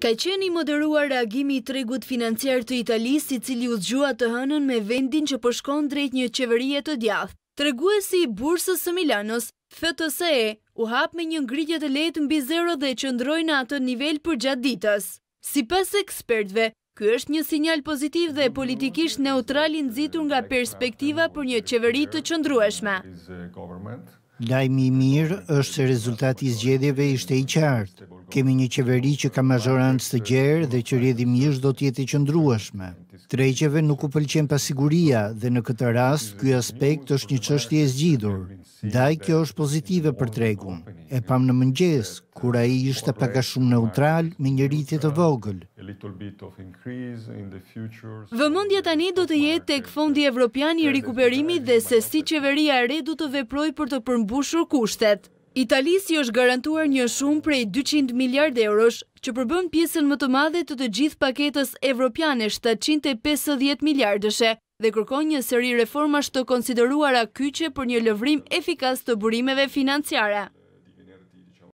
Ka qeni moderuar reagimi i tregut financiar të Italis, i cili u zgjua të hënën me vendin që përshkon drejt një qeverie të djath. Treguesi i bursës së Milanos, FTSE, u hap me një ngritje të letë mbi bizero dhe qëndroj në atë nivel për gjatë ditës. Si pas ekspertve, Ky është një sinjal pozitiv dhe politikisht neutral i nxitur nga perspektiva për një qeveri të qëndrueshme. Uh, Lajmi mirë është se rezultati i zgjedhjeve ishte i qartë. Kemi një qeveri që ka mazhorancë të gjerë dhe që rjedhi mirës do tjetë i qëndrueshme. Treqeve nuk u pëlqen pasiguria dhe në këtë rast, kjo aspekt është një qështi e zgjidur. Daj, kjo është pozitive për tregun. E pam në mëngjes, kura i ishte paka shumë neutral me një rritje të vogël. Vëmëndja tani do të jetë tek fondi evropiani i rikuperimi dhe se si qeveria e re du të veproj për të përmbushur kushtet. Italisi është garantuar një shumë prej 200 miljard eurosh që përbën pjesën më të madhe të të gjithë paketës evropiane 750 miljardëshe dhe kërkon një sëri reformash të konsideruara kyqe për një lëvrim efikas të burimeve financiara.